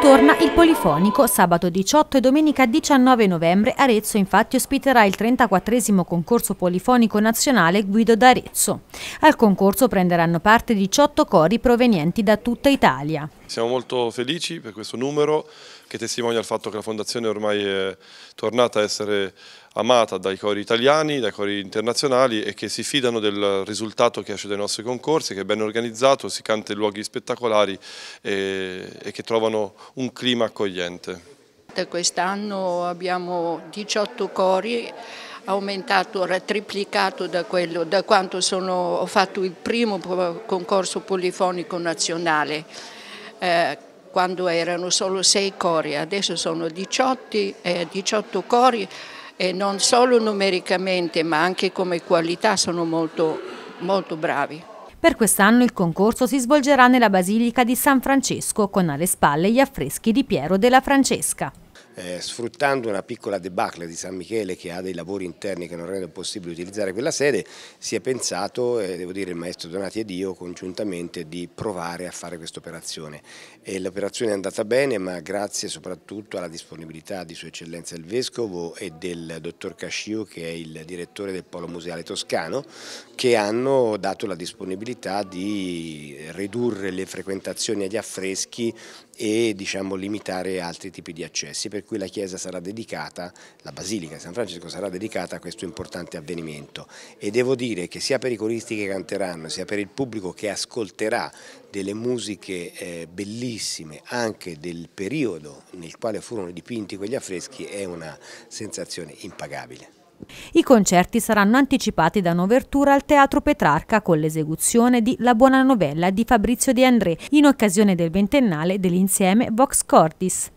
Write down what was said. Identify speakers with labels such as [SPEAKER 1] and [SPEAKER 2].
[SPEAKER 1] Torna il Polifonico, sabato 18 e domenica 19 novembre Arezzo infatti ospiterà il 34 concorso polifonico nazionale Guido d'Arezzo. Al concorso prenderanno parte 18 cori provenienti da tutta Italia.
[SPEAKER 2] Siamo molto felici per questo numero che testimonia il fatto che la Fondazione ormai è tornata a essere amata dai cori italiani, dai cori internazionali e che si fidano del risultato che esce dai nostri concorsi, che è ben organizzato, si canta in luoghi spettacolari e, e che trovano un clima accogliente.
[SPEAKER 3] Quest'anno abbiamo 18 cori aumentato, triplicato da, quello, da quanto sono, ho fatto il primo concorso polifonico nazionale eh, quando erano solo sei cori, adesso sono 18, eh, 18 cori e non solo numericamente ma anche come qualità sono molto, molto bravi.
[SPEAKER 1] Per quest'anno il concorso si svolgerà nella Basilica di San Francesco con alle spalle gli affreschi di Piero della Francesca
[SPEAKER 4] eh, sfruttando una piccola debacle di San Michele che ha dei lavori interni che non rendono possibile utilizzare quella sede, si è pensato, eh, devo dire il maestro Donati ed io congiuntamente, di provare a fare questa operazione. L'operazione è andata bene ma grazie soprattutto alla disponibilità di Sua Eccellenza il Vescovo e del Dottor Cascio che è il direttore del Polo Museale Toscano che hanno dato la disponibilità di ridurre le frequentazioni agli affreschi e diciamo, limitare altri tipi di accessi. Per cui la chiesa sarà dedicata, la Basilica di San Francesco sarà dedicata a questo importante avvenimento e devo dire che sia per i coristi che canteranno, sia per il pubblico che ascolterà delle musiche eh, bellissime anche del periodo nel quale furono dipinti quegli affreschi è una sensazione impagabile.
[SPEAKER 1] I concerti saranno anticipati da un'overtura al Teatro Petrarca con l'esecuzione di La Buona Novella di Fabrizio De André in occasione del ventennale dell'insieme Vox Cordis.